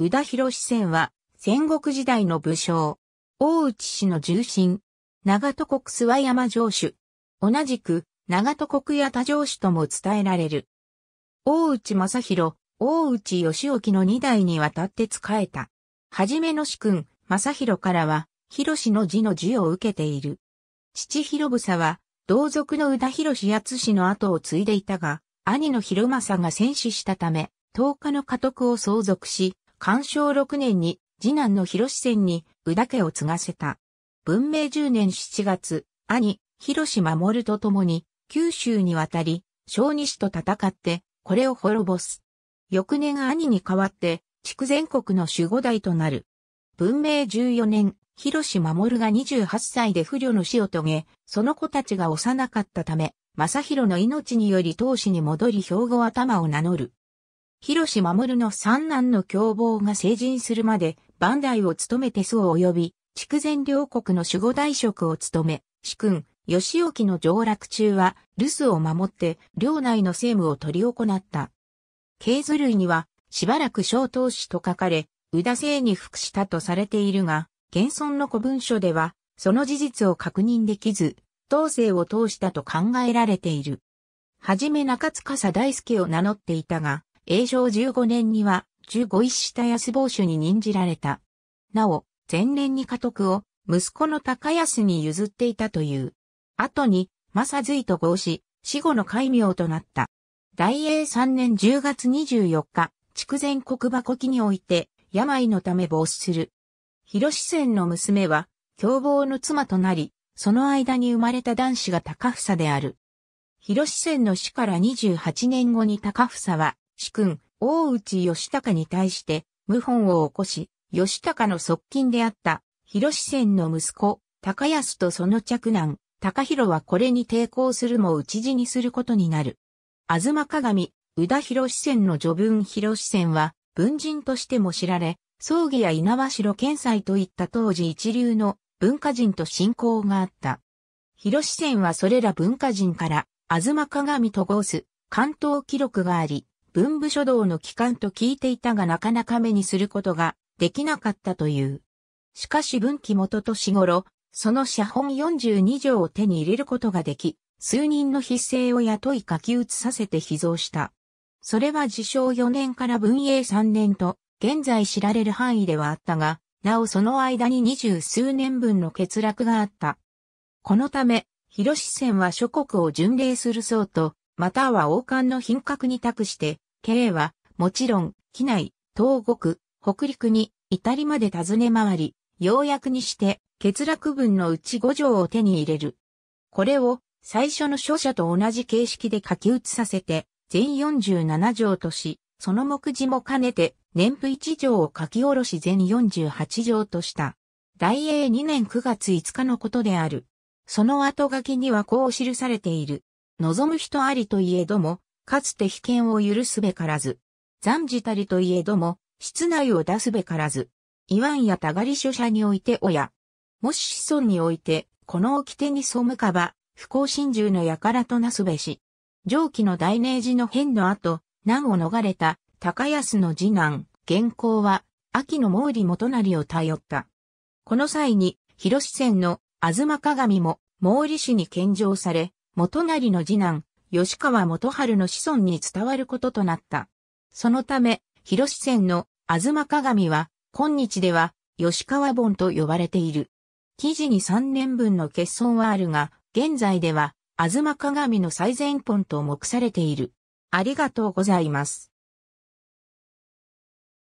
宇田博士戦は、戦国時代の武将。大内氏の重臣。長戸国諏訪山城主。同じく、長戸国八田城主とも伝えられる。大内正弘、大内義興の二代にわたって仕えた。はじめの主君、正弘からは、広氏の字の字を受けている。父広房は、同族の宇田広氏八氏の後を継いでいたが、兄の広政が戦死したため、10日の家督を相続し、干渉6年に次男の広志戦に宇田家を継がせた。文明10年7月、兄、広志守と共に九州に渡り、小西と戦ってこれを滅ぼす。翌年兄に代わって築前国の守護代となる。文明14年、広志守が28歳で不慮の死を遂げ、その子たちが幼かったため、正弘の命により当主に戻り兵庫頭を名乗る。広志守の三男の凶暴が成人するまで、万代を務めて宋及び、筑前両国の守護大職を務め、主君、義興の上洛中は、留守を守って、領内の政務を取り行った。経図類には、しばらく小当主と書かれ、宇田姓に服したとされているが、現存の古文書では、その事実を確認できず、当世を通したと考えられている。はじめ中塚貞介を名乗っていたが、永正15年には、15一下安坊主に任じられた。なお、前年に家督を、息子の高安に譲っていたという。後に、正髄と合し、死後の戒名となった。大英3年10月24日、筑前国馬古記において、病のため防止する。広志仙の娘は、凶暴の妻となり、その間に生まれた男子が高房である。広志仙の死から28年後に高房は、主君、大内義高に対して、謀反を起こし、義高の側近であった、広志仙の息子、高安とその嫡男、高弘はこれに抵抗するも討ち死にすることになる。東鏡、宇田広志仙の序文広志仙は、文人としても知られ、葬儀や稲葉城県斎といった当時一流の文化人と信仰があった。広志戦はそれら文化人から、東鏡と号す、関東記録があり、文部書道の機関と聞いていたがなかなか目にすることができなかったという。しかし文紀元年頃、その写本42条を手に入れることができ、数人の筆声を雇い書き写させて秘蔵した。それは自称4年から文英3年と、現在知られる範囲ではあったが、なおその間に二十数年分の欠落があった。このため、広志線は諸国を巡礼する僧と、または王冠の品格に託して、慶は、もちろん、機内、東国、北陸に、至りまで尋ね回り、ようやくにして、欠落文のうち五条を手に入れる。これを、最初の書写と同じ形式で書き写させて、全47条とし、その目次も兼ねて、年譜一条を書き下ろし全48条とした。大英2年9月5日のことである。その後書きにはこう記されている。望む人ありといえども、かつて被験を許すべからず。残じたりといえども、室内を出すべからず。言わんやたがり書者において親。もし子孫において、この掟に背かば、不幸心中の輩となすべし。上記の大明寺の変の後、難を逃れた、高安の次男、元行は、秋の毛利元成を頼った。この際に、広志線の東鏡も毛利氏に献上され、元就の次男、吉川元春の子孫に伝わることとなった。そのため、広志線の東鏡は、今日では、吉川本と呼ばれている。記事に3年分の欠損はあるが、現在では、妻鏡の最前本と目されている。ありがとうございます。